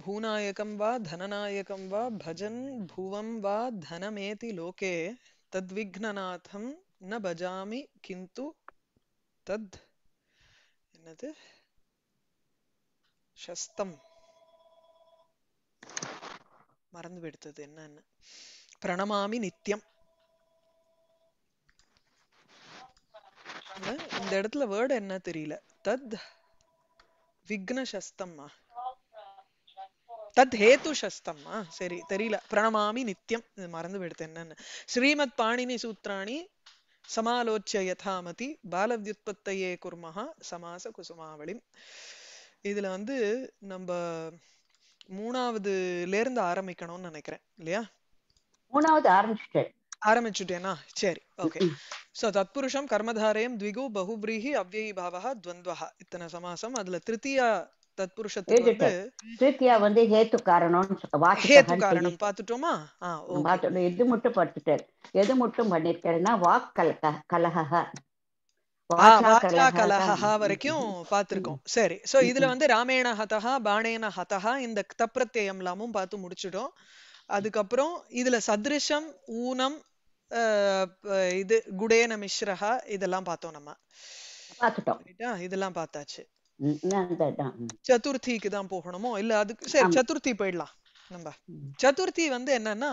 भूनायकं वा धननायकं वा भजन् भुवं वा धनमेति लोके तद्विघ्ननाथं न भजामि किन्तु தத் என்னது ஷஸ்தம் மறந்து விடுத்தது என்னன்னு பிரணமாமி நித்தியம் இந்த இடத்துல வேர்டு என்ன தெரியல தத் விக்ன சஸ்தம்மா தத் ஹேத்து சஸ்தம்மா சரி தெரியல பிரணமாமி நித்தியம் மறந்து போயிடுது என்னன்னு ஸ்ரீமத் பாணினி சூத்ராணி சமாலோச்சிய யதாமதி பாலவியுற்பத்தையே குர்மஹா சமாச குசுமாவளி இதுல வந்து நம்ம மூணாவதுல இருந்து ஆரம்பிக்கணும்னு நினைக்கிறேன் இல்லையா மூணாவது ஆரம்பிச்சுட்டேன் ஆரம்பிச்சுட்டேனா சரி ஓகே சோ தத்புருஷம் கர்மதாரயம் த்விகு பகுபிரீஹி அவ்வயி பாவா இத்தனை சமாசம் அதுல திருத்தியா பாத்துட்டோமா வரைக்கும் இதுல வந்து ராமேண ஹதஹா ஹதஹா இந்த தப்பிரத்தியம் பார்த்து முடிச்சிடும் அதுக்கப்புறம் இதுல சதிருஷம் ஊனம் இது குடேன மிஸ்ரஹா இதெல்லாம் பார்த்தோம் நம்ம இதெல்லாம் பார்த்தாச்சு சதுர்த்திக்கு தான் போகணுமோ இல்ல அதுக்கு சரி சதுர்த்தி போயிடலாம் நம்ம சதுர்த்தி வந்து என்னன்னா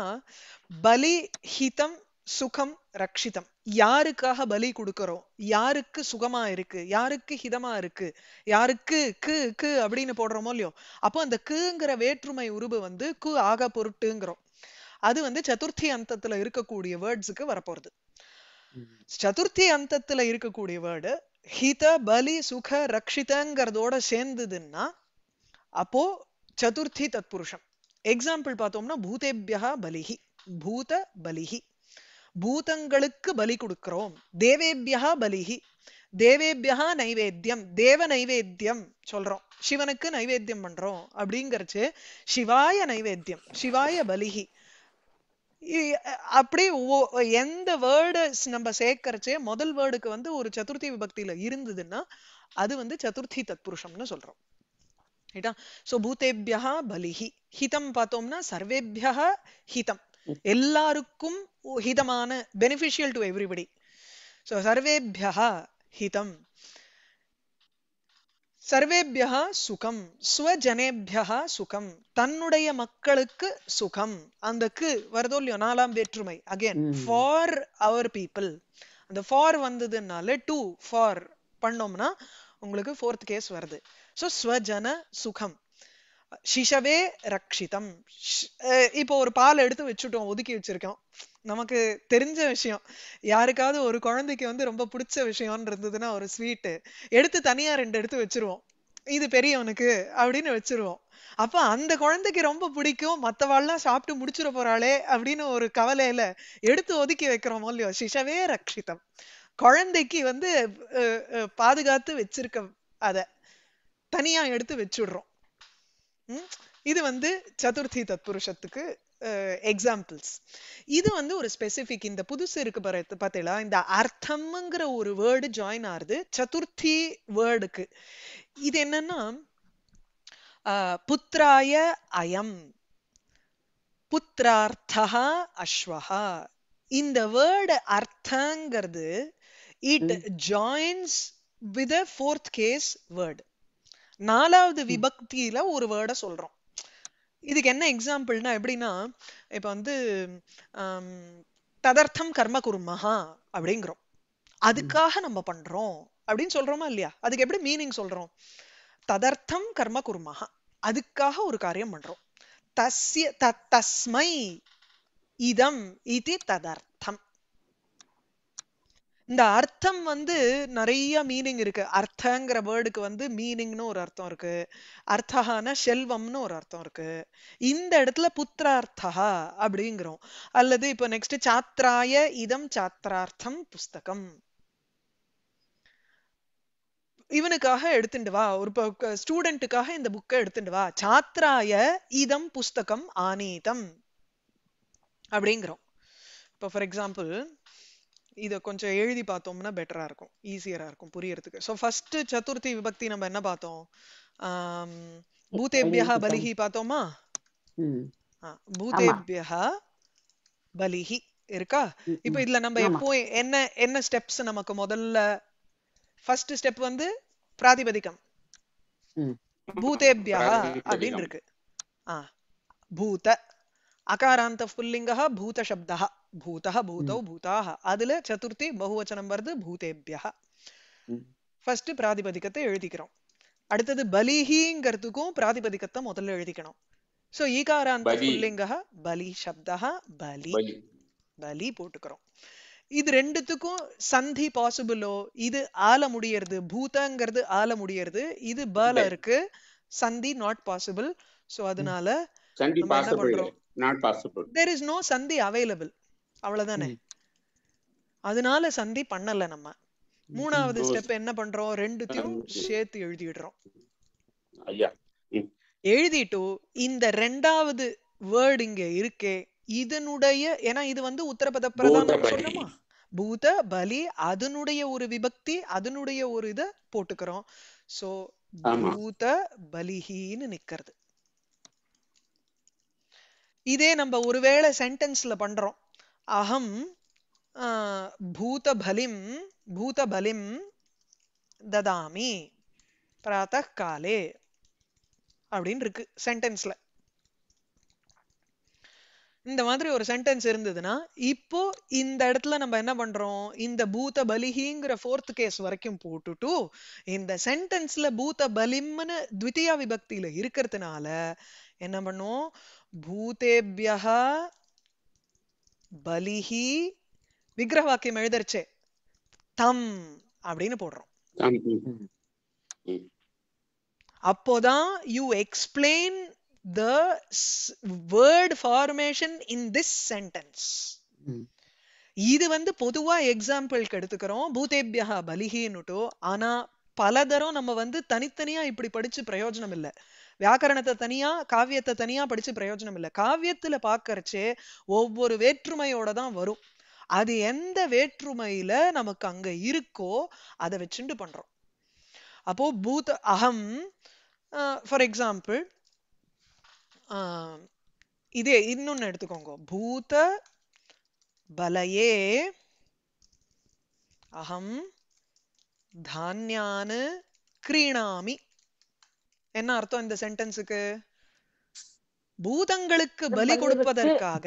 பலி ஹிதம் சுகம் ரக்ஷிதம் யாருக்காக பலி கொடுக்கறோம் யாருக்கு சுகமா இருக்கு யாருக்கு ஹிதமா இருக்கு யாருக்கு கு கு அப்படின்னு போடுறோமோ இல்லையோ அப்போ அந்த குங்கிற வேற்றுமை உருவு வந்து கு ஆக பொருட்டுங்கிறோம் அது வந்து சதுர்த்தி அந்தத்துல இருக்கக்கூடிய வேர்ட்ஸுக்கு வரப்போறது சதுர்த்தி அந்தத்துல இருக்கக்கூடிய வேர்டு ஹித பலி சுக ரக்ஷிதங்கிறதோட சேர்ந்ததுன்னா அப்போ சதுர்த்தி தத்புருஷம் எக்ஸாம்பிள் பார்த்தோம்னா பூதேபியா பலிஹி பூத பலிஹி பூதங்களுக்கு பலி கொடுக்கிறோம் தேவேபியா பலிஹி தேவேபியா நைவேத்தியம் தேவ நைவேத்தியம் சொல்றோம் சிவனுக்கு நைவேத்தியம் பண்றோம் அப்படிங்கறச்சு சிவாய நைவேத்தியம் சிவாய பலிஹி அப்படி எந்த வேர்டஸ் நம்ம சேர்க்கறச்சே முதல் வேர்டுக்கு வந்து ஒரு சதுர்த்தி விபக்தியில இருந்ததுன்னா அது வந்து சதுர்த்தி தத்புருஷம்னு சொல்றோம் ரைட்டா சோ பூத்தேபியா பலிஹி ஹிதம் பார்த்தோம்னா சர்வேபியா ஹிதம் எல்லாருக்கும் ஹிதமான பெனிஃபிஷியல் டு எவ்ரிபடி சோ சர்வேபியா ஹிதம் சர்வேபியா சுகம் சுவஜனேபியா சுகம் தன்னுடைய மக்களுக்கு சுகம் அந்த கு வருதோ இல்லையோ நாலாம் வேற்றுமை அகேன் ஃபார் அவர் பீப்புள் அந்த ஃபார் வந்ததுனால டூ ஃபார் பண்ணோம்னா உங்களுக்கு ஃபோர்த் கேஸ் வருது ஸோ ஸ்வஜன சுகம் சிஷவே ரக்ஷிதம் இப்போ ஒரு பால் எடுத்து வச்சுட்டோம் ஒதுக்கி வச்சிருக்கோம் நமக்கு தெரிஞ்ச விஷயம் யாருக்காவது ஒரு குழந்தைக்கு வந்து ரொம்ப பிடிச்ச விஷயம்னு இருந்ததுன்னா ஒரு ஸ்வீட்டு எடுத்து தனியா ரெண்டு எடுத்து வச்சிருவோம் இது பெரியவனுக்கு அப்படின்னு வச்சிருவோம் அப்ப அந்த குழந்தைக்கு ரொம்ப பிடிக்கும் மத்தவாள்லாம் சாப்பிட்டு முடிச்சிட போறாளே அப்படின்னு ஒரு கவலையில எடுத்து ஒதுக்கி வைக்கிறோம் இல்லையோ சிஷவே ரக்ஷிதம் குழந்தைக்கு வந்து பாதுகாத்து வச்சிருக்க அத தனியா எடுத்து வச்சுடுறோம் இது வந்து சதுர்த்தி தத்புருஷத்துக்கு எக்ஸாம்பிள்ஸ் இது வந்து ஒரு ஸ்பெசிஃபிக் இந்த புதுசு இருக்கு பார்த்தீங்களா இந்த அர்த்தம்ங்கிற ஒரு வேர்டு ஜாயின் ஆகுது சதுர்த்தி வேர்டுக்கு இது என்னன்னா புத்திராய அயம் புத்திரார்த்தா அஸ்வஹா இந்த வேர்டு அர்த்தங்கிறது it joins with case word நாலாவது விபக்தியில ஒரு வேர்டை சொல்றோம் இதுக்கு என்ன எக்ஸாம்பிள்னா எப்படின்னா இப்போ வந்து ததர்த்தம் கர்ம குருமஹா அப்படிங்கிறோம் அதுக்காக நம்ம பண்றோம் அப்படின்னு சொல்றோமா இல்லையா அதுக்கு எப்படி மீனிங் சொல்றோம் ததர்த்தம் கர்ம குருமஹா அதுக்காக ஒரு காரியம் பண்றோம் தஸ்ய தஸ்மை இதம் இது ததர்த்தம் இந்த அர்த்தம் வந்து நிறைய மீனிங் இருக்கு அர்த்தங்கிற வேர்டுக்கு வந்து மீனிங்னு ஒரு அர்த்தம் இருக்கு அர்த்தகான செல்வம்னு ஒரு அர்த்தம் இருக்கு இந்த இடத்துல புத்திரார்த்தா அப்படிங்கிறோம் அல்லது இப்போ நெக்ஸ்ட் சாத்திராய இதம் சாத்திரார்த்தம் புஸ்தகம் இவனுக்காக எடுத்துட்டு வா ஒரு ஸ்டூடெண்ட்டுக்காக இந்த புக்கை எடுத்துட்டு வா சாத்திராய இதம் புஸ்தகம் ஆனீதம் அப்படிங்கிறோம் இப்போ ஃபார் எக்ஸாம்பிள் இதை கொஞ்சம் எழுதி பார்த்தோம்னா பெட்டரா இருக்கும் ஈஸியரா இருக்கும் புரியறதுக்கு ஸோ ஃபர்ஸ்ட் சதுர்த்தி விபக்தி நம்ம என்ன பார்த்தோம் பூதேபியா பலிஹி பார்த்தோமா பூதேபியா பலிஹி இருக்கா இப்ப இதுல நம்ம எப்போ என்ன என்ன ஸ்டெப்ஸ் நமக்கு முதல்ல ஃபர்ஸ்ட் ஸ்டெப் வந்து பிராதிபதிகம் பூதேபியா அப்படின்னு இருக்கு பூத அகாராந்த புல்லிங்கா பூத சப்தா பூதா பூதௌ பூதாக அதுல சதுர்த்தி பகுவச்சனம் வருது பூதேபியா ஃபர்ஸ்ட் பிராதிபதிக்கத்தை எழுதிக்கிறோம் அடுத்தது பலிஹிங்கிறதுக்கும் பிராதிபதிக்கத்தை முதல்ல எழுதிக்கணும் சோ ஈகாராந்த புல்லிங்க பலி சப்தா பலி பலி போட்டுக்கிறோம் இது ரெண்டுத்துக்கும் சந்தி பாசிபிளோ இது ஆல முடியறது பூதங்கிறது ஆல முடியறது இது பல இருக்கு சந்தி நாட் பாசிபிள் சோ அதனால சந்தி possible possible not there is no சந்தி அவைலபிள் அவ்வளவுதானே அதனால சந்தி பண்ணல நம்ம மூணாவது ஸ்டெப் என்ன பண்றோம் ரெண்டுத்தையும் சேர்த்து எழுதிடுறோம் எழுதிட்டு இந்த ரெண்டாவது வேர்டு இங்க இருக்கே இதனுடைய ஏன்னா இது வந்து உத்தரபத பிரதான சொல்லுமா பூத பலி அதனுடைய ஒரு விபக்தி அதனுடைய ஒரு இத போட்டுக்கிறோம் சோ பூத பலிஹின்னு நிக்கிறது இதே நம்ம ஒருவேளை சென்டென்ஸ்ல பண்றோம் பூதபலிம் பூதபலிம் ததாமி பிராத்த காலே அப்படின்னு இருக்கு சென்டென்ஸ்ல இந்த மாதிரி ஒரு சென்டென்ஸ் இருந்ததுன்னா இப்போ இந்த இடத்துல நம்ம என்ன பண்றோம் இந்த பூத பலிஹிங்கிற ஃபோர்த் கேஸ் வரைக்கும் போட்டுட்டு இந்த சென்டென்ஸ்ல பூத பலிம்னு த்வித்தியா விபக்தியில இருக்கிறதுனால என்ன பண்ணுவோம் பூதேபியா பலிஹி விக்கிரக வாக்கியம் எழுதருச்சு தம் அப்படின்னு போடுறோம் அப்போதான் you explain the word formation in this sentence இது வந்து பொதுவா எக்ஸாம்பிளுக்கு எடுத்துக்கிறோம் பூதேபியா பலிஹின்னுட்டோ ஆனா பலதரம் நம்ம வந்து தனித்தனியா இப்படி படிச்சு பிரயோஜனம் இல்லை வியாக்கரணத்தை தனியா காவியத்தை தனியா படிச்சு பிரயோஜனம் இல்லை காவியத்துல பாக்கறச்சு ஒவ்வொரு வேற்றுமையோட தான் வரும் அது எந்த வேற்றுமையில நமக்கு அங்க இருக்கோ அதை வச்சுட்டு பண்றோம் அப்போ பூத் அகம் ஃபார் எக்ஸாம்பிள் இதே இன்னொன்னு எடுத்துக்கோங்க பூத பலையே அகம் தானியான் கிரீணாமி என்ன அர்த்தம் இந்த சென்டென்ஸுக்கு பூதங்களுக்கு பலி கொடுப்பதற்காக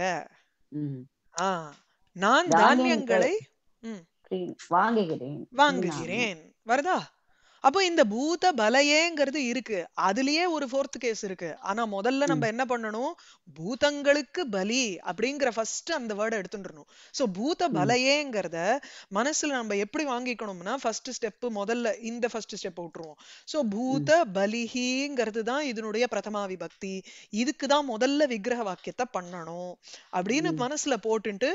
நான் தானியங்களை வாங்குகிறேன் வாங்குகிறேன் வருதா அப்போ இந்த பூத பலையேங்கிறது இருக்கு அதுலயே ஒரு ஃபோர்த் கேஸ் இருக்கு ஆனா முதல்ல நம்ம என்ன பண்ணணும் பூதங்களுக்கு பலி அப்படிங்கிற ஃபர்ஸ்ட் அந்த வேர்டை எடுத்துட்டுணும் ஸோ பூத பலையேங்கிறத மனசுல நம்ம எப்படி வாங்கிக்கணும்னா ஃபர்ஸ்ட் ஸ்டெப் முதல்ல இந்த ஃபர்ஸ்ட் ஸ்டெப் விட்டுருவோம் ஸோ பூத பலிஹிங்கிறது தான் இதனுடைய பிரதமா இதுக்கு தான் முதல்ல விக்கிரக வாக்கியத்தை பண்ணணும் அப்படின்னு மனசுல போட்டுட்டு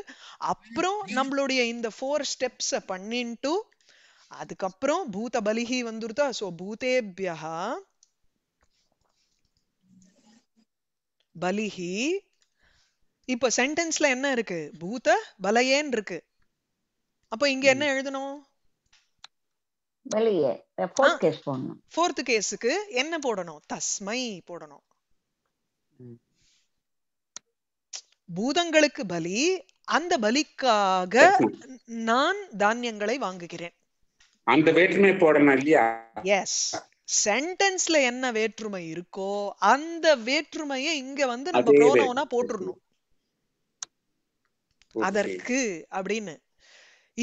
அப்புறம் நம்மளுடைய இந்த ஃபோர் ஸ்டெப்ஸை பண்ணிட்டு அதுக்கப்புறம் பூத பலிகி வந்துருதா சோ பூதேபியா பலிஹி இப்ப சென்டென்ஸ்ல என்ன இருக்கு பூத பலையேன் இருக்கு அப்ப இங்க என்ன எழுதணும் ஃபோர்த் கேஸுக்கு என்ன போடணும் தஸ்மை போடணும் பூதங்களுக்கு பலி அந்த பலிக்காக நான் தானியங்களை வாங்குகிறேன் அந்த வேற்றுமை போடணும் இல்லையா எஸ் சென்டென்ஸ்ல என்ன வேற்றுமை இருக்கோ அந்த வேற்றுமையை இங்க வந்து நம்ம ப்ரோனவுனா போட்டுறணும் அதற்கு அப்படின்னு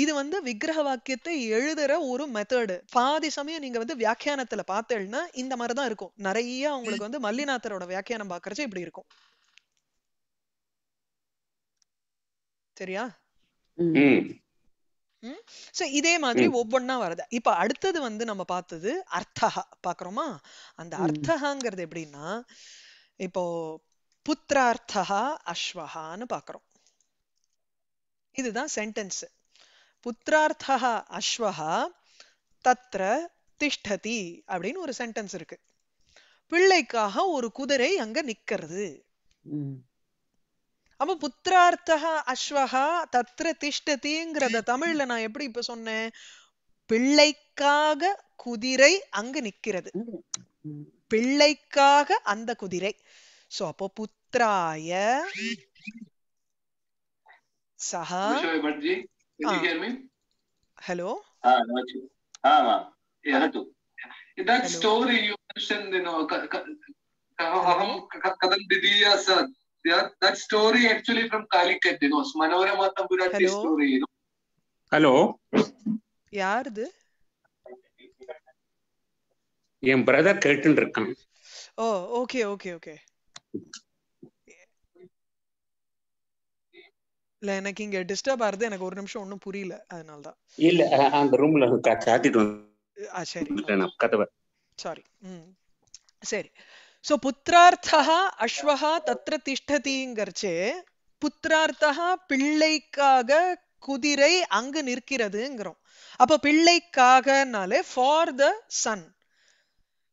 இது வந்து விக்கிரக வாக்கியத்தை எழுதுற ஒரு மெத்தடு பாதி சமயம் நீங்க வந்து வியாக்கியானத்துல பார்த்தேன்னா இந்த மாதிரிதான் இருக்கும் நிறைய உங்களுக்கு வந்து மல்லிநாத்தரோட வியாக்கியானம் பாக்குறச்சு இப்படி இருக்கும் சரியா ஸோ இதே மாதிரி ஒவ்வொன்றா வருது இப்போ அடுத்தது வந்து நம்ம பார்த்தது அர்த்தகா பார்க்குறோமா அந்த அர்த்தஹாங்கிறது எப்படின்னா இப்போ புத்திரார்த்தஹா அஸ்வஹான்னு பார்க்குறோம் இதுதான் சென்டென்ஸ் புத்திரார்த்தஹா அஸ்வஹா தத்ர திஷ்டதி அப்படின்னு ஒரு சென்டென்ஸ் இருக்கு பிள்ளைக்காக ஒரு குதிரை அங்க நிக்கிறது அப்ப புத்திரார்த்தகா அஸ்வகா தத்திர திஷ்டதிங்கிறத தமிழ்ல நான் எப்படி இப்ப சொன்னேன் பிள்ளைக்காக குதிரை அங்கு நிக்கிறது பிள்ளைக்காக அந்த குதிரை சோ அப்போ புத்திராய சஹா hello That story you mentioned, you know, that story actually from Calicut, you know, Manorama Tamburathi story, யாருது என் பிரதர் கேட்டுன்னு இருக்கான் ஓ ஓகே ஓகே ஓகே இல்ல எனக்கு இங்க டிஸ்டர்ப் ஆறது எனக்கு ஒரு நிமிஷம் ஒண்ணும் புரியல அதனால தான் இல்ல அந்த ரூம்ல காத்திட்டு வந்து சரி சாரி ம் சரி சோ புத்திரார்த்தா அஸ்வஹா தத்திர திஷ்டதிங்கர்ச்சே புத்திரார்த்தா பிள்ளைக்காக குதிரை அங்கு நிற்கிறதுங்கிறோம் அப்ப பிள்ளைக்காகனாலே ஃபார் த சன்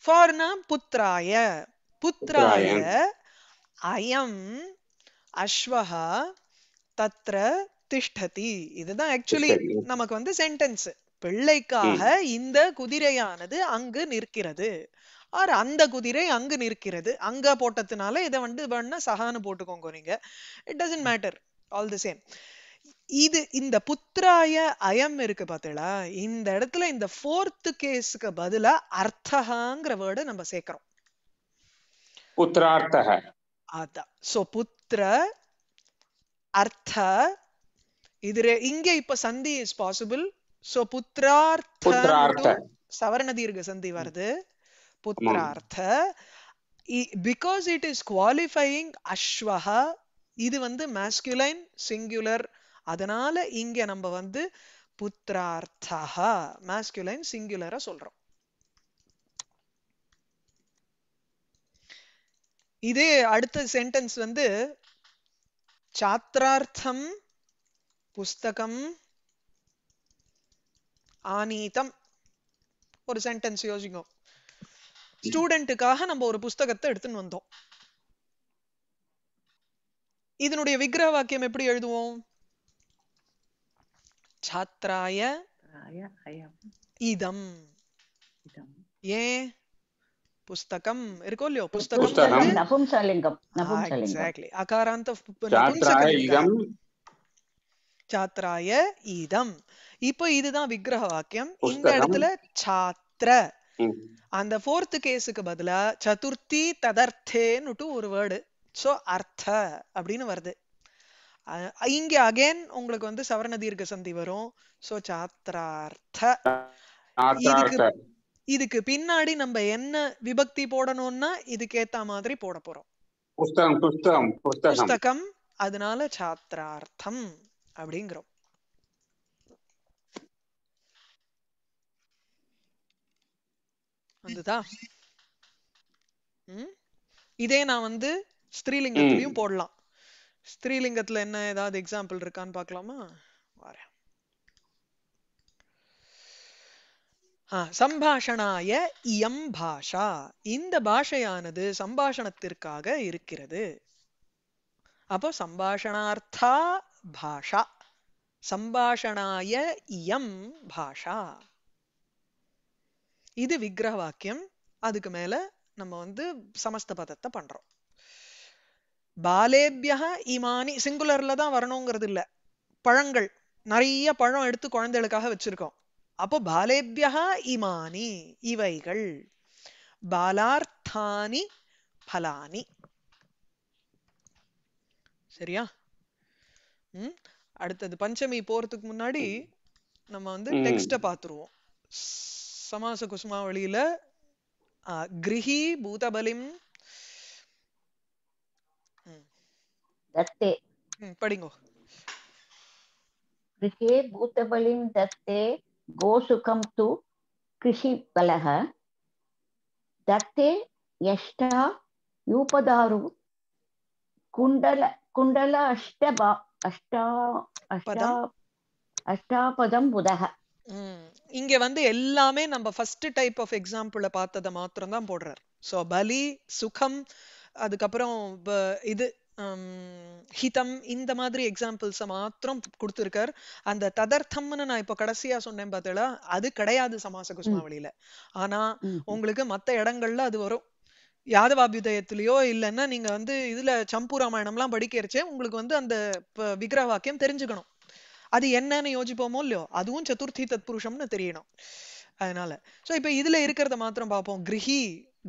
ஃபார்னா புத்திராய புத்திராய அயம் அஸ்வஹா தத்ர திஷ்டதி இதுதான் ஆக்சுவலி நமக்கு வந்து சென்டென்ஸ் பிள்ளைக்காக இந்த குதிரையானது அங்கு நிற்கிறது ஆர் அந்த குதிரை அங்கு நிற்கிறது அங்க போட்டதுனால இதை வந்து வேணா சகான்னு போட்டுக்கோங்க நீங்க it doesn't matter all the same இது இந்த புத்திராய அயம் இருக்கு பார்த்தீங்களா இந்த இடத்துல இந்த ஃபோர்த்து கேஸுக்கு பதிலா அர்த்தகாங்கிற வேர்டை நம்ம சேர்க்கிறோம் புத்திரார்த்தக அதான் சோ புத்திர அர்த்த இது இங்க இப்ப சந்தி இஸ் பாசிபிள் சோ புத்திரார்த்த சவரண தீர்க்க சந்தி வருது புத்திரார்த்த பிகாஸ் இட் இஸ் குவாலிஃபையிங் அஸ்வஹா இது வந்து மேஸ்குலைன் சிங்குலர் அதனால இங்க நம்ம வந்து புத்திரார்த்தா மேஸ்குலைன் சிங்குலரா சொல்றோம் இதே அடுத்த சென்டென்ஸ் வந்து சாத்திரார்த்தம் புஸ்தகம் ஆனீதம் ஒரு சென்டென்ஸ் யோசிக்கும் ஸ்டூடெண்ட்டுக்காக நம்ம ஒரு புஸ்தகத்தை எடுத்துன்னு வந்தோம் இதனுடைய விக்கிரக வாக்கியம் எப்படி எழுதுவோம் சாத்ராய இதம் ஏ புஸ்தகம் இருக்கோ இல்லையோ புஸ்தகம் அகாராந்த சாத்ராய இதம் இப்போ இதுதான் விக்கிரக வாக்கியம் இந்த இடத்துல சாத்ர அந்த ஃபோர்த்து கேஸுக்கு பதிலா சதுர்த்தி ததர்த்தேன்னுட்டு ஒரு வேர்டு ஸோ அர்த்த அப்படின்னு வருது இங்க அகைன் உங்களுக்கு வந்து சவரண தீர்க்க சந்தி வரும் ஸோ சாத்திரார்த்த இதுக்கு இதுக்கு பின்னாடி நம்ம என்ன விபக்தி போடணும்னா இதுக்கு ஏத்த மாதிரி போட போறோம் புஸ்தகம் புஸ்தகம் புஸ்தகம் அதனால சாத்திரார்த்தம் அப்படிங்கிறோம் வந்துதா இதே நான் வந்து ஸ்திரீலிங்கத்திலையும் போடலாம் ஸ்திரீலிங்கத்துல என்ன ஏதாவது எக்ஸாம்பிள் இருக்கான்னு பாக்கலாமா வரேன் சம்பாஷணாய இயம் பாஷா இந்த பாஷையானது சம்பாஷணத்திற்காக இருக்கிறது அப்போ சம்பாஷணார்த்தா பாஷா சம்பாஷணாய இயம் பாஷா இது விக்கிரக வாக்கியம் அதுக்கு மேல நம்ம வந்து சமஸ்தபதத்தை பண்றோம் பாலேபியா இமானி சிங்குலர்ல தான் வரணுங்கிறது இல்ல பழங்கள் நிறைய பழம் எடுத்து குழந்தைகளுக்காக வச்சிருக்கோம் அப்போ பாலேபியா இமானி இவைகள் பாலார்த்தானி பலானி சரியா உம் அடுத்தது பஞ்சமி போறதுக்கு முன்னாடி நம்ம வந்து டெக்ஸ்ட பாத்துருவோம் சமாச குசுமாவளியில கிரிஹி பூதபலிம் தத்தே படிங்கோ கிருஹே பூதபலிம் தத்தே கோசுகம் து கிருஷிபலக தத்தே யஷ்டா யூபதாரு குண்டல குண்டல அஷ்டபா அஷ்டா அஷ்டா அஷ்டாபதம் புதக இங்க வந்து எல்லாமே நம்ம ஃபர்ஸ்ட் டைப் ஆஃப் எக்ஸாம்பிள பார்த்ததை மாத்திரம் தான் போடுறார் ஸோ பலி சுகம் அதுக்கப்புறம் இது ஹிதம் இந்த மாதிரி எக்ஸாம்பிள்ஸை மாத்திரம் கொடுத்துருக்கார் அந்த ததர்த்தம்னு நான் இப்போ கடைசியா சொன்னேன் பார்த்தீங்களா அது கிடையாது சமாச குஷ்மாவளியில ஆனா உங்களுக்கு மற்ற இடங்கள்ல அது வரும் யாதவாபியுதயத்திலயோ இல்லைன்னா நீங்க வந்து இதுல சம்பு ராமாயணம்லாம் படிக்கிறச்சே உங்களுக்கு வந்து அந்த விக்கிர வாக்கியம் தெரிஞ்சுக்கணும் அது என்னன்னு யோசிப்போமோ இல்லையோ அதுவும் சதுர்த்தி தத் புருஷம்னு தெரியணும் அதனால சோ இப்ப இதுல இருக்கிறத மாத்திரம் பார்ப்போம் கிரகி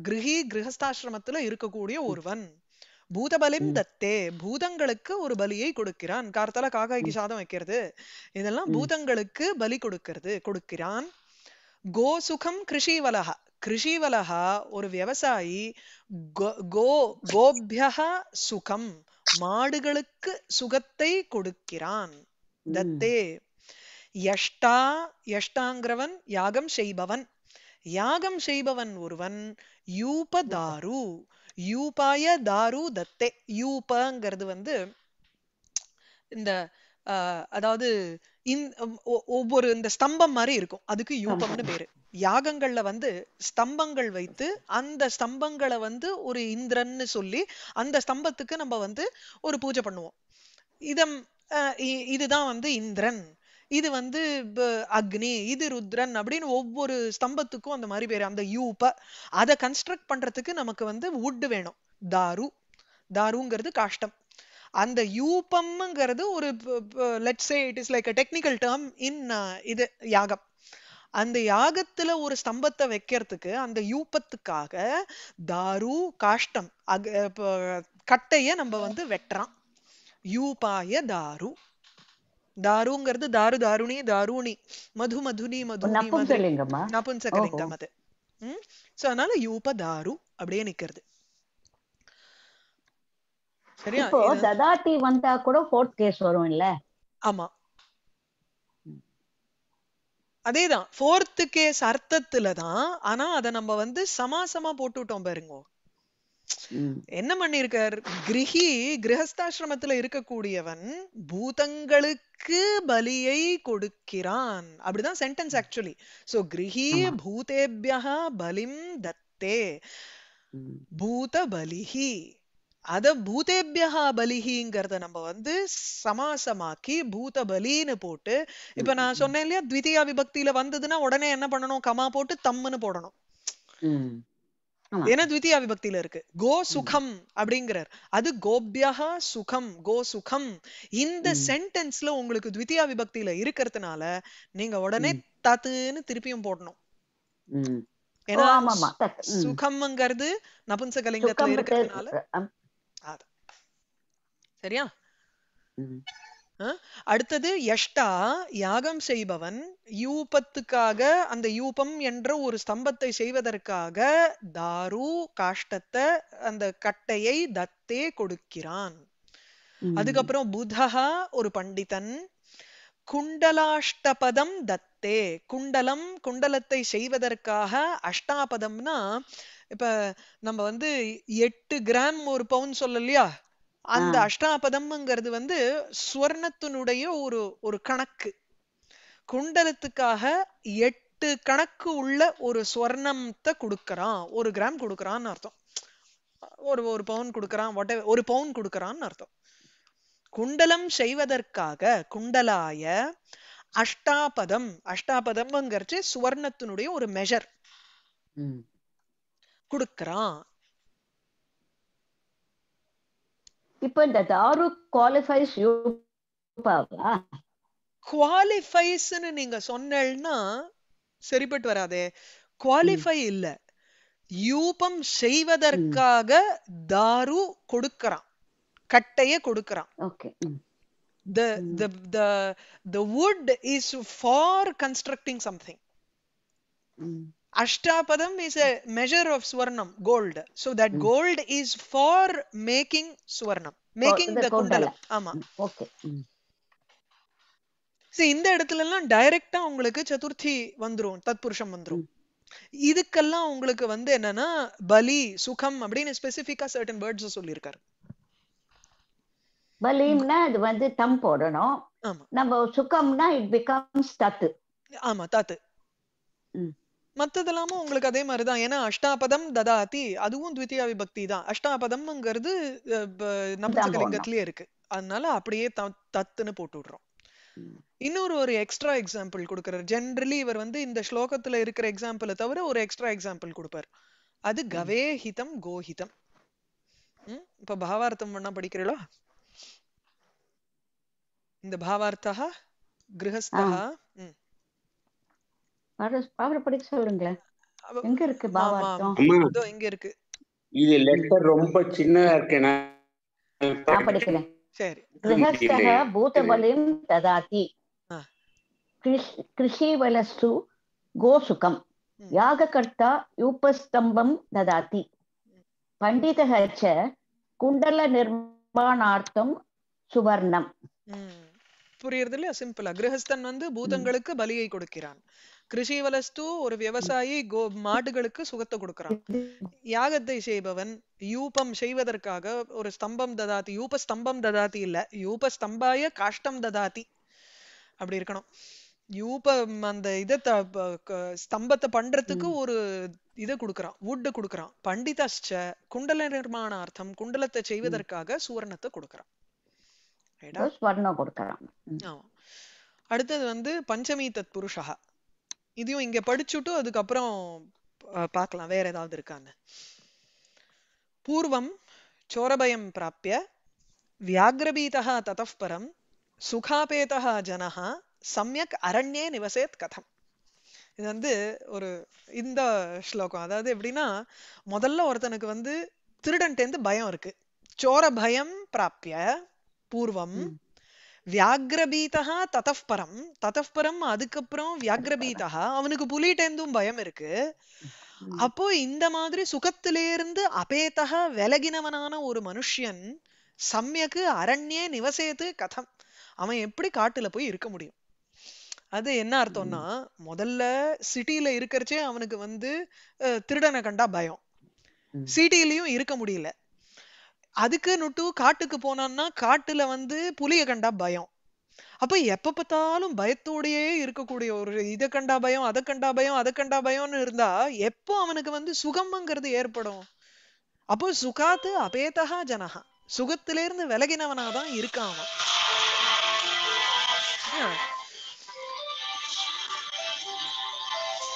கிரகி கிரகஸ்தாசிரமத்துல இருக்கக்கூடிய ஒருவன் பூதபலிம் தத்தே பூதங்களுக்கு ஒரு பலியை கொடுக்கிறான் கார்த்தால காக்காய்க்கு சாதம் வைக்கிறது இதெல்லாம் பூதங்களுக்கு பலி கொடுக்கிறது கொடுக்கிறான் கோசுகம் கிருஷி வலகா ஒரு விவசாயி கோ கோபியா சுகம் மாடுகளுக்கு சுகத்தை கொடுக்கிறான் தத்தே யஷ்டா யஷ்டாங்கிறவன் யாகம் செய்பவன் யாகம் செய்பவன் ஒருவன் யூப தாரு யூபாய தாரு தத்தே யூபங்கிறது வந்து இந்த அதாவது ஒவ்வொரு இந்த ஸ்தம்பம் மாதிரி இருக்கும் அதுக்கு யூபம்னு பேரு யாகங்கள்ல வந்து ஸ்தம்பங்கள் வைத்து அந்த ஸ்தம்பங்களை வந்து ஒரு இந்திரன்னு சொல்லி அந்த ஸ்தம்பத்துக்கு நம்ம வந்து ஒரு பூஜை பண்ணுவோம் இதம் இதுதான் வந்து இந்திரன் இது வந்து அக்னி இது ருத்ரன் அப்படின்னு ஒவ்வொரு ஸ்தம்பத்துக்கும் அந்த மாதிரி பேர் அந்த யூப்ப அதை கன்ஸ்ட்ரக்ட் பண்றதுக்கு நமக்கு வந்து வுட் வேணும் தாரு தாருங்கிறது காஷ்டம் அந்த யூபம்ங்கிறது ஒரு let say it is like a technical term in இது யாகம் அந்த யாகத்துல ஒரு ஸ்தம்பத்தை வைக்கிறதுக்கு அந்த யூபத்துக்காக தாரு காஷ்டம் கட்டைய நம்ம வந்து வெட்டுறான் யூபாய தாரு தாருங்கிறது தாரு தாருணி தாருணி மது மதுனி மதுனி நபுன்சகலிங்கம் அது சோ அதனால யூப தாரு அப்படியே நிக்கிறது சரியா இப்போ ததாதி வந்தா கூட ஃபோர்த் கேஸ் வரும் இல்ல ஆமா அதேதான் ஃபோர்த் கேஸ் அர்த்தத்துல தான் ஆனா அத நம்ம வந்து சமாசமா போட்டுட்டோம் பாருங்க என்ன பண்ணிருக்கார் கிரகி கிரகஸ்தாசிரமத்துல இருக்கக்கூடியவன் பூதங்களுக்கு பலியை கொடுக்கிறான் அப்படிதான் சென்டென்ஸ் ஆக்சுவலி சோ கிரகி பூதேபியா பலிம் தத்தே பூத பலிஹி அத பூதேபியா பலிஹிங்கிறத நம்ம வந்து சமாசமாக்கி பூத பலின்னு போட்டு இப்ப நான் சொன்னேன் இல்லையா த்விதியா விபக்தியில வந்ததுன்னா உடனே என்ன பண்ணணும் கமா போட்டு தம்முன்னு போடணும் ஏன்னா த்வித்தியா விபக்தியில இருக்கு கோ சுகம் அப்படிங்கிறார் அது கோபியகா சுகம் கோ சுகம் இந்த சென்டென்ஸ்ல உங்களுக்கு த்வித்தியா விபக்தியில இருக்கிறதுனால நீங்க உடனே தத்துன்னு திருப்பியும் போடணும் ஏன்னா சுகம்ங்கிறது நபுன்சகலிங்கத்துல இருக்கிறதுனால சரியா அடுத்தது யஷ்டா யாகம் செய்பவன் யூபத்துக்காக அந்த யூபம் என்ற ஒரு ஸ்தம்பத்தை செய்வதற்காக தாரு காஷ்டத்தை அந்த கட்டையை தத்தே கொடுக்கிறான் அதுக்கப்புறம் புதா ஒரு பண்டிதன் குண்டலாஷ்டபதம் தத்தே குண்டலம் குண்டலத்தை செய்வதற்காக அஷ்டாபதம்னா இப்ப நம்ம வந்து எட்டு கிராம் ஒரு பவுன் சொல்லலையா அந்த அஷ்டாபதம்ங்கிறது வந்து ஸ்வர்ணத்தினுடைய ஒரு ஒரு கணக்கு குண்டலத்துக்காக எட்டு கணக்கு உள்ள ஒரு ஸ்வர்ணத்தை கொடுக்கறான் ஒரு கிராம் கொடுக்கறான்னு அர்த்தம் ஒரு ஒரு பவுன் கொடுக்கறான் ஒட்ட ஒரு பவுன் கொடுக்கறான்னு அர்த்தம் குண்டலம் செய்வதற்காக குண்டலாய அஷ்டாபதம் அஷ்டாபதம்ங்கிறது சுவர்ணத்தினுடைய ஒரு மெஷர் கொடுக்கறான் இப்ப இந்த தாரு குவாலிஃபைஸ் யூபாவா குவாலிஃபைஸ்னு நீங்க சொன்னேன்னா சரிப்பட்டு வராதே குவாலிஃபை இல்ல யூபம் செய்வதற்காக தாரு கொடுக்கறான் கட்டைய கொடுக்கறான் okay the the the the wood is for constructing something mm. அஷ்டாபதம் இஸ் a measure ஆஃப் சுவர்ணம் gold so that gold is for making சுவர்ணம் மேக்கிங் த குண்டலம் ஆமா ஓகே சரி இந்த இடத்துல எல்லாம் டைரக்டா உங்களுக்கு சதுர்த்தி வந்துரும் தத்புருஷம் வந்துரும் hmm. இதுக்கெல்லாம் உங்களுக்கு வந்து என்னன்னா பலி சுகம் அப்படின்னு ஸ்பெசிபிக்கா சர்டன் வேர்ட்ஸ் சொல்லியிருக்காரு பலின்னா அது வந்து தம் போடணும் நம்ம சுகம்னா இட் பிகம்ஸ் தத்து ஆமா தத்து மற்றதெல்லாமும் உங்களுக்கு அதே மாதிரி தான் ஏன்னா அஷ்டாபதம் ததாதி அதுவும் துவித்தியா விபக்தி தான் அஷ்டாபதம்ங்கிறது நபுசகலிங்கத்திலேயே இருக்கு அதனால அப்படியே தத்துன்னு போட்டு விடுறோம் இன்னொரு ஒரு எக்ஸ்ட்ரா எக்ஸாம்பிள் கொடுக்குறாரு ஜென்ரலி இவர் வந்து இந்த ஸ்லோகத்துல இருக்கிற எக்ஸாம்பிளை தவிர ஒரு எக்ஸ்ட்ரா எக்ஸாம்பிள் கொடுப்பார் அது கவேஹிதம் கோஹிதம் இப்ப பாவார்த்தம் பண்ணா படிக்கிறீங்களா இந்த பாவார்த்தா கிரகஸ்தா அவரை படிக்க சொல்லுங்களேன் எங்க இருக்கு பாவார்த்தம் இங்க இருக்கு இது லெட்டர் ரொம்ப சின்னதா இருக்கு நான் படிக்கிறேன் சரி கிரகஸ்தக பூதபலிம் ததாதி கிருஷிவலஸ்து கோசுகம் யாககர்த்தா யூபஸ்தம்பம் ததாதி பண்டிதக ச குண்டல நிர்மாணார்த்தம் சுவர்ணம் புரியுறது இல்லையா சிம்பிளா கிரகஸ்தன் வந்து பூதங்களுக்கு பலியை கொடுக்கிறான் கிருஷி வலஸ்து ஒரு விவசாயி கோ மாடுகளுக்கு சுகத்தை கொடுக்கறான் யாகத்தை செய்பவன் யூபம் செய்வதற்காக ஒரு ஸ்தம்பம் ததாத்தி யூப ஸ்தம்பம் ததாத்தி இல்ல யூப ஸ்தம்பாய காஷ்டம் ததாத்தி அப்படி இருக்கணும் யூப அந்த இதை ஸ்தம்பத்தை பண்றதுக்கு ஒரு இதை கொடுக்கறான் வுட்டு கொடுக்கறான் பண்டிதாச்ச குண்டல நிர்மாணார்த்தம் குண்டலத்தை செய்வதற்காக சுவர்ணத்தை கொடுக்கறான் அடுத்தது வந்து பஞ்சமி தத் புருஷா இதையும் இங்க படிச்சுட்டு அதுக்கப்புறம் பார்க்கலாம் வேற ஏதாவது இருக்கான்னு பூர்வம் சோரபயம் பிராபிய வியாகிரபீதா ததப்பரம் சுகாபேதா ஜனஹா சமயக் அரண்யே நிவசேத் கதம் இது வந்து ஒரு இந்த ஸ்லோகம் அதாவது எப்படின்னா முதல்ல ஒருத்தனுக்கு வந்து திருடன்ட்டேந்து பயம் இருக்கு சோர பயம் பிராப்பிய பூர்வம் வியாகிரபீதா ததः பரம் அதுக்கப்புறம் வியாகிரபீதா அவனுக்கு புலிட்டேந்தும் பயம் இருக்கு அப்போ இந்த மாதிரி இருந்து அபேதா விலகினவனான ஒரு மனுஷியன் சமயக்கு அரண்யே நிவசேத்து கதம் அவன் எப்படி காட்டுல போய் இருக்க முடியும் அது என்ன அர்த்தம்னா முதல்ல சிட்டியில இருக்கிறச்சே அவனுக்கு வந்து திருடனை கண்டா பயம் சிட்டிலையும் இருக்க முடியல அதுக்கு நுட்டு காட்டுக்கு போனான்னா காட்டுல வந்து புலிய கண்டா பயம் அப்ப எப்ப பார்த்தாலும் பயத்தோடையே இருக்கக்கூடிய ஒரு இதை கண்டா பயம் அதை கண்டா பயம் அதை கண்டா பயம்னு இருந்தா எப்போ அவனுக்கு வந்து சுகம்ங்கிறது ஏற்படும் அப்போ சுகாத்து அபேதகா ஜனகா சுகத்திலிருந்து விலகினவனாதான் இருக்கான் அவன்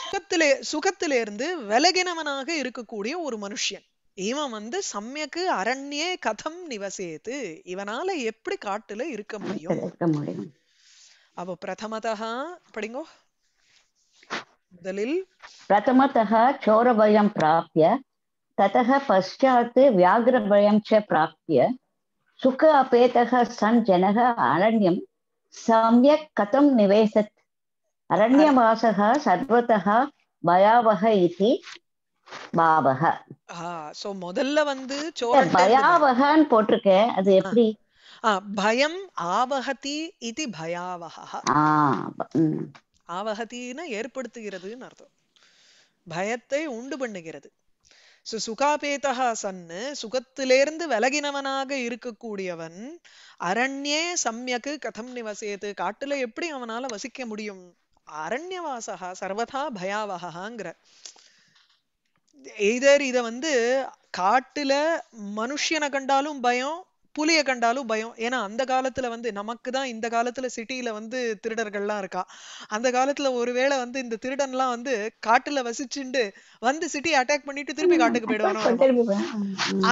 சுகத்திலே சுகத்திலிருந்து விலகினவனாக இருக்கக்கூடிய ஒரு மனுஷன் இவன் வந்து சமயக்கு அரண்யே கதம் நிவசேத்து இவனால எப்படி காட்டுல இருக்க முடியும் அப்போ பிரதமதா படிங்கோ முதலில் பிரதமதா சோரபயம் பிராப்திய ததக பஷாத்து வியாகரபயம் ச பிராபிய சுக அபேதக சன் ஜனக அரண்யம் சமய கதம் நிவேசத் அரண்யவாசக சர்வதக பயாவக இதி பாவக சோ முதல்ல வந்து பயாவகன்னு போட்டிருக்கேன் அது எப்படி பயம் ஆவகதி இது பயாவக ஆவகத்தின்னா ஏற்படுத்துகிறதுன்னு அர்த்தம் பயத்தை உண்டு பண்ணுகிறது சோ சுகாபேதா சன்னு சுகத்திலிருந்து விலகினவனாக இருக்கக்கூடியவன் அரண்யே சம்யக்கு கதம் நிவசேத்து காட்டுல எப்படி அவனால வசிக்க முடியும் அரண்யவாசகா சர்வதா பயாவகாங்கிற எதர் இதை வந்து காட்டுல மனுஷனை கண்டாலும் பயம் புலியை கண்டாலும் பயம் ஏன்னா அந்த காலத்துல வந்து நமக்கு தான் இந்த காலத்துல சிட்டியில வந்து திருடர்கள்லாம் இருக்கா அந்த காலத்துல ஒருவேளை வந்து இந்த திருடன்லாம் வந்து காட்டுல வசிச்சுண்டு வந்து சிட்டியை அட்டாக் பண்ணிட்டு திருப்பி காட்டுக்கு போயிடுவாங்க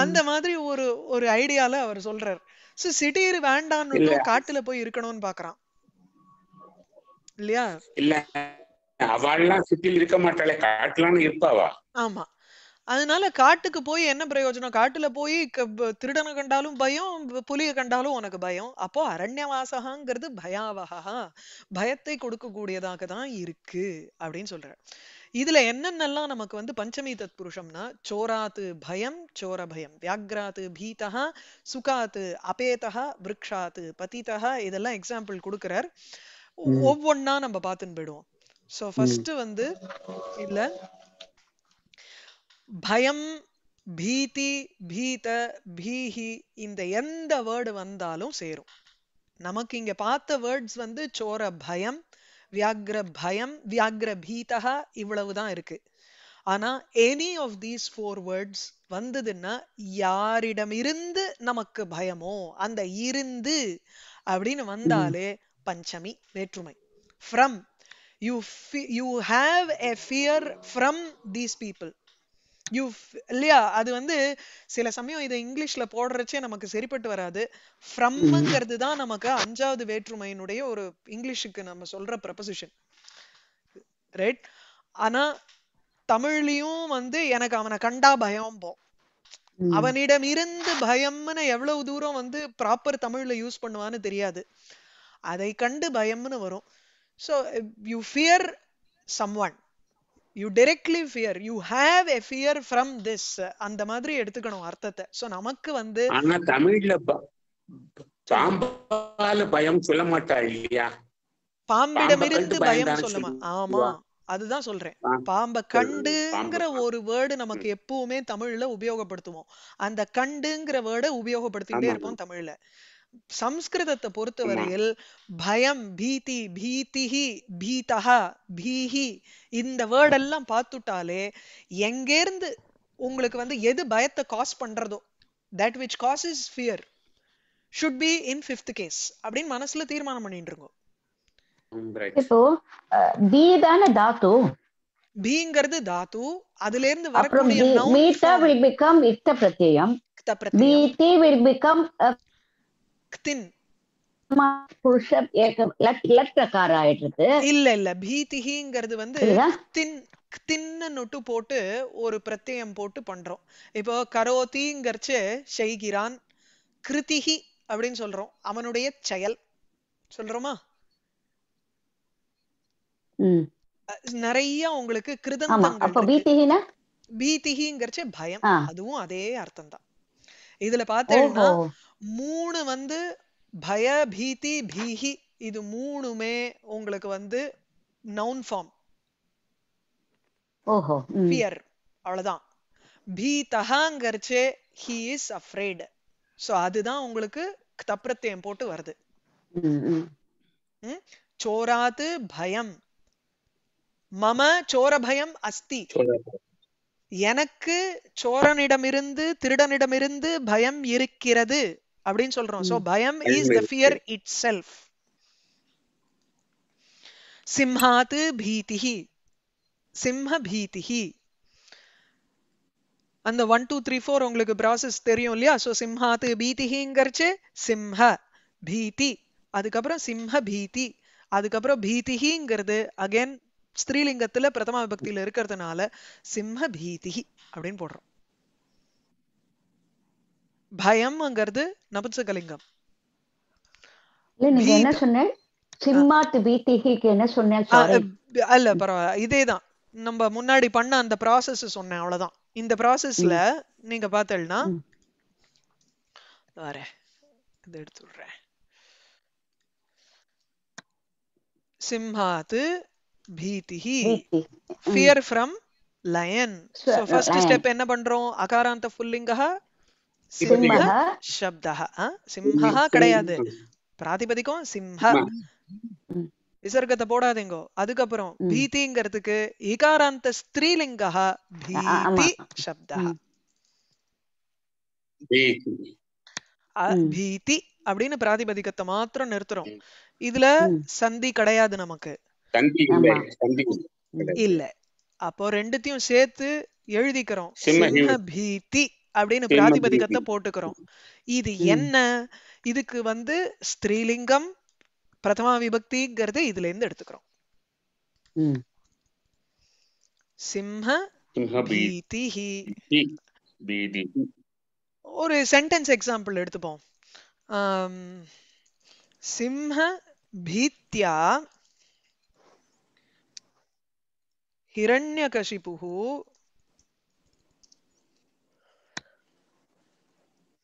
அந்த மாதிரி ஒரு ஒரு ஐடியால அவர் சொல்றாரு சோ சிட்டி வேண்டான்னு காட்டுல போய் இருக்கணும்னு பாக்குறான் இல்லையா இல்ல அவள்லாம் சிட்டியில் இருக்க மாட்டாளே காட்டுலான்னு இருப்பாவா ஆமா அதனால காட்டுக்கு போய் என்ன பிரயோஜனம் காட்டுல போய் திருடனை கண்டாலும் பயம் புலிய கண்டாலும் உனக்கு பயம் அப்போ அரண்யவாசகாங்கிறது பயாவகா பயத்தை கொடுக்கக்கூடியதாக தான் இருக்கு அப்படின்னு சொல்றாரு இதுல என்னென்னலாம் நமக்கு வந்து பஞ்சமி தத் புருஷம்னா சோராத்து பயம் சோர பயம் வியாக்ராத்து பீதா சுகாத்து அபேதா விரக்ஷாத்து பதிதா இதெல்லாம் எக்ஸாம்பிள் கொடுக்கிறார் ஒவ்வொன்னா நம்ம பார்த்துன்னு போயிடுவோம் சோ ஃபர்ஸ்ட் வந்து இல்ல பயம் பீதி பீத பீஹி இந்த எந்த வேர்டு வந்தாலும் சேரும் நமக்கு இங்க பார்த்த வேர்ட்ஸ் வந்து சோர பயம் வியாக்ர பயம் வியாக்ர பீதா இவ்வளவுதான் இருக்கு ஆனா any of these four words வந்ததுன்னா யாரிடமிருந்து நமக்கு பயமோ அந்த இருந்து அப்படின்னு வந்தாலே பஞ்சமி வேற்றுமை from you you have a fear from these people you இல்லையா அது வந்து சில சமயம் இதை இங்கிலீஷ்ல போடுறச்சே நமக்கு சரிப்பட்டு வராது ஃப்ரம்ங்கிறது தான் நமக்கு அஞ்சாவது வேற்றுமையினுடைய ஒரு இங்கிலீஷுக்கு நம்ம சொல்ற ப்ரப்பசிஷன் ரைட் ஆனா தமிழ்லயும் வந்து எனக்கு அவனை கண்டா பயம் போ அவனிடம் இருந்து பயம்னு எவ்வளவு தூரம் வந்து ப்ராப்பர் தமிழ்ல யூஸ் பண்ணுவான்னு தெரியாது அதை கண்டு பயம்னு வரும் so you fear someone you directly fear you have a fear from this அந்த மாதிரி எடுத்துக்கணும் அர்த்தத்தை சோ நமக்கு வந்து ஆனா தமிழ்ல பாம்பால பயம் சொல்ல மாட்டா இல்லையா பாம்பிடமிருந்து பயம் சொல்லுமா ஆமா அதுதான் சொல்றேன் பாம்ப கண்டுங்கிற ஒரு வேர்டு நமக்கு எப்பவுமே தமிழ்ல உபயோகப்படுத்துவோம் அந்த கண்டுங்கிற வேர்டை உபயோகப்படுத்திட்டே இருப்போம் தமிழ்ல சம்ஸ்கிருதத்தை பொறுத்தவரையில் பயம் பீதி பீதிஹி பீதஹா பீஹி இந்த வேர்டெல்லாம் பார்த்துட்டாலே எங்கேருந்து உங்களுக்கு வந்து எது பயத்தை காஸ் பண்றதோ that which cause is fear should be in fifth case அப்படின்னு மனசுல தீர்மானம் பண்ணிட்டு இருக்கோம் இப்போ தாத்து பீங்கிறது தாத்து அதுல இருந்து வரக்கூடிய நவுன் will become இத்த பிரத்யயம் இத்த பிரத்யயம் பீதி will become இல்ல இல்ல வந்து தின்னு நொட்டு போட்டு ஒரு பிரத்யம் போட்டு பண்றோம் இப்போ கரோதிங்கிறச்சு செய்கிறான் கிருதிகி அப்படின்னு சொல்றோம் அவனுடைய செயல் சொல்றோமா நிறைய உங்களுக்கு கிருதந்தங்கள் பீதிங்கிறச்சு பயம் அதுவும் அதே அர்த்தம் தான் இதுல பாத்தீங்கன்னா மூணு வந்து பய பீதி பீஹி இது மூணுமே உங்களுக்கு வந்து நவுன் ஃபார்ம் ஓஹோ ஃபியர் அவ்வளவுதான் பீதஹாங்கரிச்சே ஹி இஸ் அஃப்ரேட் சோ அதுதான் உங்களுக்கு தப்ரத்தியம் போட்டு வருது சோராத்து பயம் மம சோர பயம் அஸ்தி எனக்கு சோரனிடமிருந்து திருடனிடமிருந்து பயம் இருக்கிறது அப்படின்னு சொல்றோம் சோ பயம் is the fear itself சிம்ஹாத் பீதிஹி சிம்ம பீதிஹி அந்த ஒன் டூ த்ரீ ஃபோர் உங்களுக்கு ப்ராசஸ் தெரியும் இல்லையா ஸோ சிம்ஹாத்து பீதிஹிங்கிறச்சு சிம்ஹ பீதி அதுக்கப்புறம் சிம்ஹ பீதி அதுக்கப்புறம் பீதிஹிங்கிறது அகைன் ஸ்திரீலிங்கத்துல பிரதம விபக்தியில இருக்கிறதுனால சிம்ம பீதிஹி அப்படின்னு போடுறோம் பயம்ங்கிறது நபுசகலிங்கம் என்ன சொன்னேன் பீத்திகிக்கு என்ன சொன்னேன் அல்ல பரவாயில்ல இதேதான் நம்ம முன்னாடி பண்ண அந்த ப்ராசஸ் சொன்னேன் அவ்வளவுதான் இந்த ப்ராசஸ்ல நீங்க பார்த்தேன்னா வர இதை எடுத்து விடுறேன் சிம்ஹாத் பீதிஹி fear from lion first step என்ன பண்றோம் அகாராந்த ஃபுல்லிங்கா சிம்மஹ சப்தஹ சிம்மஹ கிடையாது பிராதிபதிகம் சிம்ஹா விசர்க்கத்தை போடாதீங்கோ அதுக்கப்புறம் பீதிங்கிறதுக்கு இகாராந்த ஸ்திரீலிங்கா பீதி சப்தா பீதி அப்படின்னு பிராதிபதிகத்தை மாத்திரம் நிறுத்துறோம் இதுல சந்தி கிடையாது நமக்கு இல்ல அப்போ ரெண்டுத்தையும் சேர்த்து எழுதிக்கிறோம் பீதி அப்படின்னு பிராதிபதிகத்தை போட்டுக்கிறோம் இது என்ன இதுக்கு வந்து ஸ்திரீலிங்கம் பிரதமா விபக்திங்கிறது இதுல இருந்து எடுத்துக்கிறோம் சிம்ம ஒரு சென்டென்ஸ் எக்ஸாம்பிள் எடுத்துப்போம் சிம்ம பீத்யா हिरण्यकशिपुः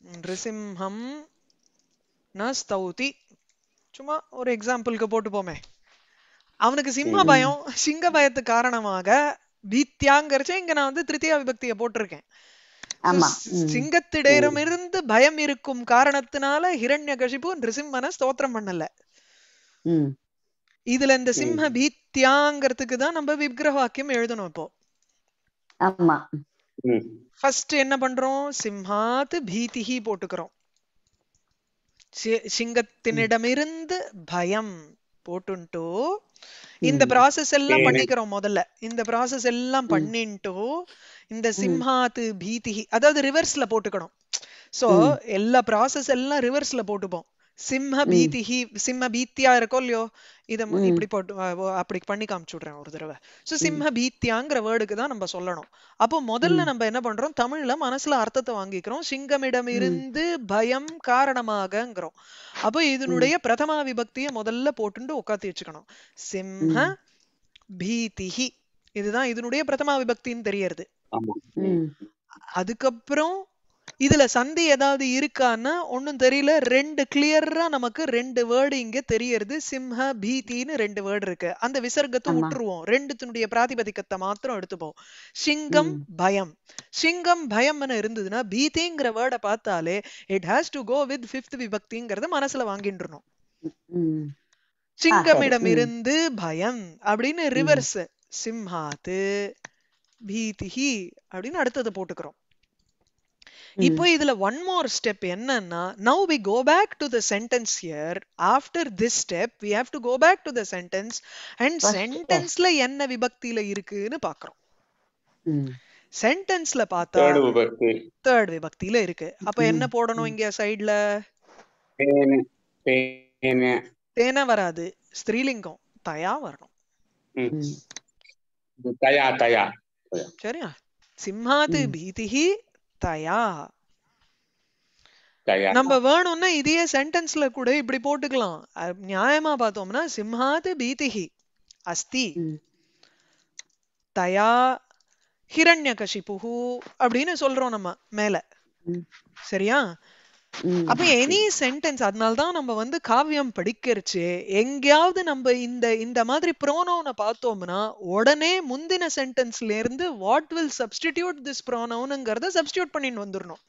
நிருசிம்ஹம் ந ஸ்தௌதி சும்மா ஒரு எக்ஸாம்பிளுக்கு போமே அவனுக்கு சிம்ம பயம் சிங்க பயத்து காரணமாக பீத்தியாங்கிறச்சே இங்க நான் வந்து திருத்தியா விபக்தியை போட்டிருக்கேன் இருந்து பயம் இருக்கும் காரணத்தினால ஹிரண்ய கஷிப்பு நிருசிம்மனை ஸ்தோத்திரம் பண்ணல இதுல இந்த சிம்ம பீத்தியாங்கிறதுக்கு தான் நம்ம விக்கிரவாக்கியம் எழுதணும் இப்போ ஆமா ஃபர்ஸ்ட் என்ன பண்றோம் சிம்ஹாத்து பீதிஹி போட்டுக்கிறோம் சிங்கத்தினிடமிருந்து பயம் போட்டுன்ட்டு இந்த ப்ராசஸ் எல்லாம் பண்ணிக்கிறோம் முதல்ல இந்த ப்ராசஸ் எல்லாம் பண்ணிட்டு இந்த சிம்ஹாத்து பீதிஹி அதாவது ரிவர்ஸ்ல போட்டுக்கணும் சோ எல்லா ப்ராசஸ் எல்லாம் ரிவர்ஸ்ல போட்டுப்போம் சிம்ம பீதிஹி சிம்ம பீத்தியா இருக்கோ இல்லையோ இத இப்படி போட்டு அப்படி பண்ணி காமிச்சு விடுறேன் ஒரு தடவை சோ சிம்ம பீத்தியாங்கிற வேர்டுக்கு தான் நம்ம சொல்லணும் அப்போ முதல்ல நம்ம என்ன பண்றோம் தமிழ்ல மனசுல அர்த்தத்தை வாங்கிக்கிறோம் சிங்கமிடம் இருந்து பயம் காரணமாகங்கிறோம் அப்போ இதனுடைய பிரதமா விபக்தியை முதல்ல போட்டுண்டு உட்காந்து வச்சுக்கணும் சிம்ம பீதிஹி இதுதான் இதனுடைய பிரதமா விபக்தின்னு தெரியறது அதுக்கப்புறம் இதுல சந்தி ஏதாவது இருக்கான்னா ஒன்றும் தெரியல ரெண்டு கிளியரா நமக்கு ரெண்டு வேர்டு இங்க தெரியறது சிம்ஹ பீத்தின்னு ரெண்டு வேர்டு இருக்கு அந்த விசர்க்கத்தை விட்டுருவோம் ரெண்டுத்தினுடைய பிராதிபதிக்கத்தை மாத்திரம் எடுத்துப்போம் சிங்கம் பயம் சிங்கம் பயம்னு இருந்ததுன்னா பீத்திங்கிற வேர்டை பார்த்தாலே it has to go with fifth விபக்திங்கிறத மனசுல வாங்கிட்டுருணும் சிங்கமிடம் இருந்து பயம் அப்படின்னு ரிவர்ஸ் சிம்ஹாத்து பீதிஹி அப்படின்னு அடுத்தது போட்டுக்கிறோம் இப்போ இதுல ஒன் மோர் ஸ்டெப் என்னன்னா now we go back to the sentence here after this step we have to go back to the sentence and சென்டென்ஸ்ல என்ன விபக்தியில இருக்குன்னு பாக்குறோம் சென்டென்ஸ்ல பார்த்தா தேர்ட் விபக்தியில இருக்கு அப்ப என்ன போடணும் இங்க சைடுல தேன வராது ஸ்திரீலிங்கம் தயா வரணும் சரியா சிம்ஹாது பீதிஹி தயா நம்ம வேணும்னா இதையே சென்டென்ஸ்ல கூட இப்படி போட்டுக்கலாம் நியாயமா பார்த்தோம்னா சிம்ஹாத் பீதிஹி அஸ்தி தயா ஹிரண்ய கஷிப்புஹு அப்படின்னு சொல்றோம் நம்ம மேல சரியா அப்ப எனி சென்டென்ஸ் அதனால தான் நம்ம வந்து காவியம் படிக்கிறச்சு எங்கேயாவது நம்ம இந்த இந்த மாதிரி ப்ரோனோனை பார்த்தோம்னா உடனே முந்தின சென்டென்ஸ்ல இருந்து வாட் வில் சப்ஸ்டிடியூட் திஸ் ப்ரோனோனுங்கிறத சப்ஸ்டியூட் பண்ணிட்டு வந்துடணும்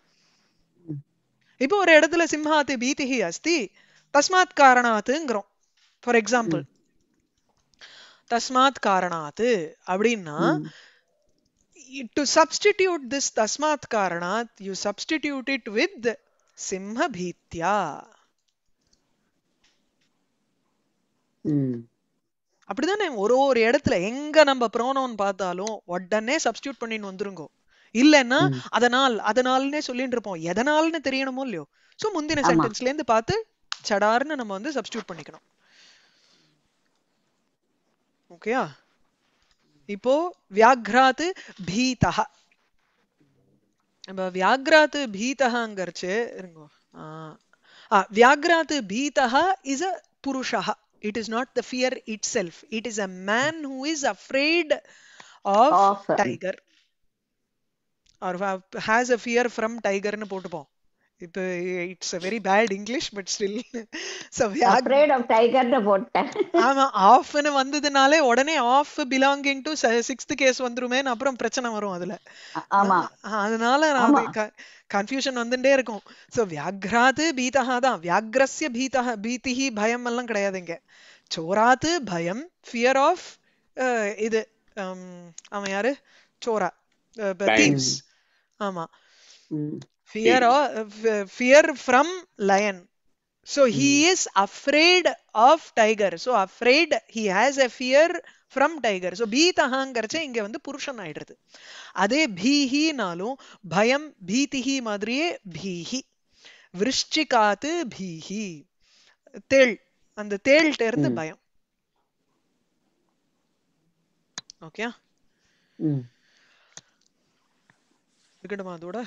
இப்போ ஒரு இடத்துல சிம்ஹாத்து பீதிஹி அஸ்தி தஸ்மாத் காரணாத்துங்கிறோம் ஃபார் எக்ஸாம்பிள் தஸ்மாத் காரணாத்து அப்படின்னா டு சப்ஸ்டிடியூட் திஸ் தஸ்மாத் காரணாத் யூ சப்ஸ்டிடியூட் இட் வித் சிம்மபீத்யா அப்படிதானே ஒரு ஒரு இடத்துல எங்க நம்ம ப்ரோனோன் பார்த்தாலும் உடனே சப்ஸ்டியூட் பண்ணின்னு வந்துருங்கோ இல்லைன்னா அதனால் அதனால்னே சொல்லிட்டு இருப்போம் எதனால்னு தெரியணுமோ இல்லையோ ஸோ முந்தின சென்டென்ஸ்ல இருந்து பார்த்து சடார்னு நம்ம வந்து சப்ஸ்டியூட் பண்ணிக்கணும் ஓகேயா இப்போ வியாக்ராத் பீதா வியாக்ராத்து பீதகாங்கர்ச்சே இருங்கோ வியாக்ராத்து பீதா இஸ் அ புருஷா it is not the fear itself it is a man who is afraid of Often. tiger or has a fear from tiger nu potupom இது it's very bad English but still so we போட்டேன் ஆமா ஆஃப்னு வந்ததுனாலே உடனே of belonging to sixth case வந்துருமே அப்புறம் பிரச்சனை வரும் அதுல ஆமா அதனால நான் கன்ஃபியூஷன் வந்துட்டே இருக்கும் சோ வியாக்ராத் பீதஹா தான் வியாக்ரஸ்ய பீதஹ பீதிஹி பயம் எல்லாம் கிடையாது இங்க சோராத்து பயம் ஃபியர் ஆஃப் இது அவன் யாரு சோரா ஆமா fear fear from lion so he is afraid of tiger so afraid he has a fear from tiger so பீ தகாங்கிறச்ச இங்கே வந்து புருஷன் ஆயிடுறது அதே பீஹினாலும் பயம் பீதிஹி மாதிரியே பீஹி விருஷ்டிகாத்து பீஹி தேள் அந்த தேள்கிட்ட இருந்து பயம் ஓகே இருக்கட்டுமா அதோட